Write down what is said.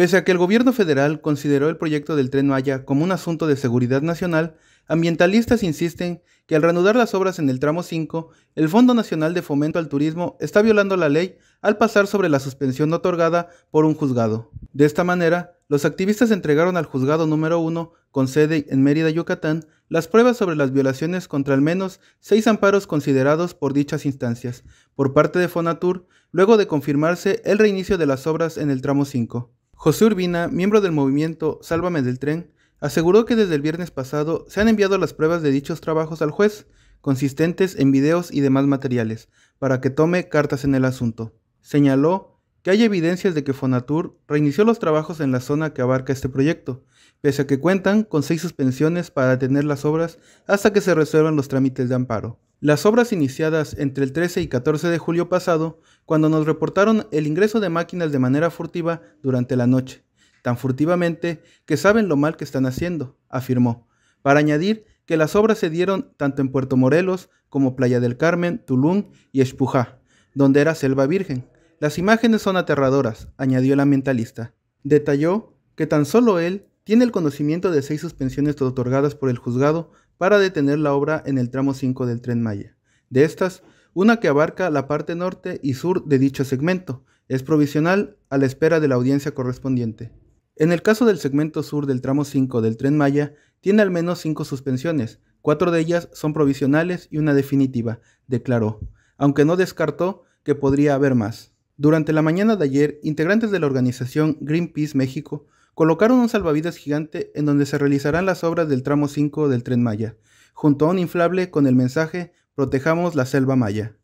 Pese a que el gobierno federal consideró el proyecto del tren Maya como un asunto de seguridad nacional, ambientalistas insisten que al reanudar las obras en el tramo 5, el Fondo Nacional de Fomento al Turismo está violando la ley al pasar sobre la suspensión otorgada por un juzgado. De esta manera, los activistas entregaron al juzgado número 1, con sede en Mérida, Yucatán, las pruebas sobre las violaciones contra al menos seis amparos considerados por dichas instancias, por parte de Fonatur, luego de confirmarse el reinicio de las obras en el tramo 5. José Urbina, miembro del movimiento Sálvame del Tren, aseguró que desde el viernes pasado se han enviado las pruebas de dichos trabajos al juez, consistentes en videos y demás materiales, para que tome cartas en el asunto. Señaló que hay evidencias de que Fonatur reinició los trabajos en la zona que abarca este proyecto, pese a que cuentan con seis suspensiones para detener las obras hasta que se resuelvan los trámites de amparo. Las obras iniciadas entre el 13 y 14 de julio pasado, cuando nos reportaron el ingreso de máquinas de manera furtiva durante la noche, tan furtivamente que saben lo mal que están haciendo, afirmó, para añadir que las obras se dieron tanto en Puerto Morelos como Playa del Carmen, Tulum y Espujá, donde era selva virgen. Las imágenes son aterradoras, añadió la ambientalista. Detalló que tan solo él tiene el conocimiento de seis suspensiones otorgadas por el juzgado para detener la obra en el tramo 5 del tren Maya. De estas, una que abarca la parte norte y sur de dicho segmento, es provisional a la espera de la audiencia correspondiente. En el caso del segmento sur del tramo 5 del tren Maya, tiene al menos 5 suspensiones, cuatro de ellas son provisionales y una definitiva, declaró, aunque no descartó que podría haber más. Durante la mañana de ayer, integrantes de la organización Greenpeace México colocaron un salvavidas gigante en donde se realizarán las obras del tramo 5 del tren Maya, junto a un inflable con el mensaje Protejamos la selva Maya.